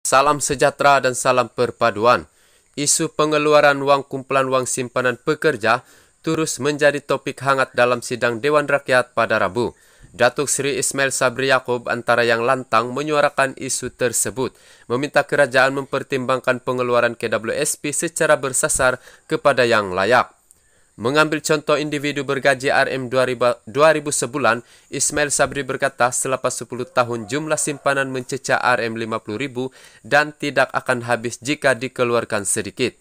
Salam sejahtera dan salam perpaduan. Isu pengeluaran wang kumpulan wang simpanan pekerja terus menjadi topik hangat dalam sidang Dewan Rakyat pada Rabu. Datuk Seri Ismail Sabri Yaakob antara yang lantang menyuarakan isu tersebut, meminta kerajaan mempertimbangkan pengeluaran KWSP secara bersasar kepada yang layak. Mengambil contoh individu bergaji RM 2000, sebulan, Ismail Sabri berkata selepas 10 tahun jumlah simpanan mencecah RM 50.000 dan tidak akan habis jika dikeluarkan sedikit.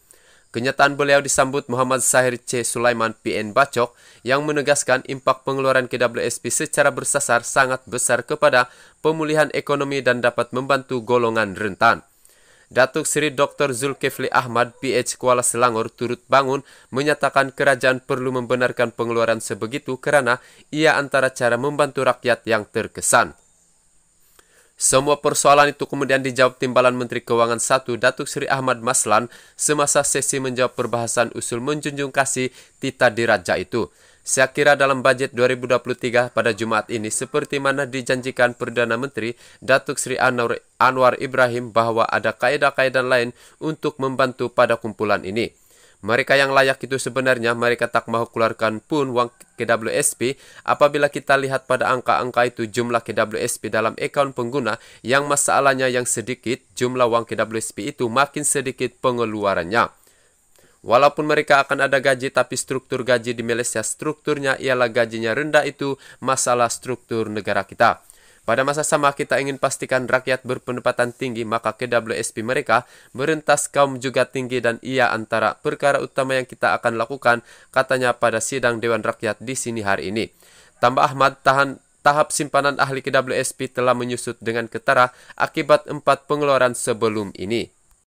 Kenyataan beliau disambut Muhammad Sahir C. Sulaiman PN Bacok yang menegaskan impak pengeluaran KWSP secara bersasar sangat besar kepada pemulihan ekonomi dan dapat membantu golongan rentan. Datuk Sri Dr. Zulkifli Ahmad, PH Kuala Selangor, turut bangun menyatakan kerajaan perlu membenarkan pengeluaran sebegitu karena ia antara cara membantu rakyat yang terkesan. Semua persoalan itu kemudian dijawab Timbalan Menteri Keuangan 1 Datuk Sri Ahmad Maslan semasa sesi menjawab perbahasan usul menjunjung kasih Tita Diraja itu. Saya kira dalam budget 2023 pada Jumat ini seperti mana dijanjikan Perdana Menteri Datuk Sri Anwar, Anwar Ibrahim bahwa ada kaedah-kaedah lain untuk membantu pada kumpulan ini. Mereka yang layak itu sebenarnya mereka tak mau keluarkan pun uang KWSP apabila kita lihat pada angka-angka itu jumlah KWSP dalam account pengguna yang masalahnya yang sedikit jumlah uang KWSP itu makin sedikit pengeluarannya. Walaupun mereka akan ada gaji tapi struktur gaji di Malaysia strukturnya ialah gajinya rendah itu masalah struktur negara kita. Pada masa sama kita ingin pastikan rakyat berpendapatan tinggi maka KWSP mereka berentas kaum juga tinggi dan ia antara perkara utama yang kita akan lakukan katanya pada sidang Dewan Rakyat di sini hari ini. Tambah Ahmad tahan tahap simpanan ahli KWSP telah menyusut dengan ketara akibat empat pengeluaran sebelum ini.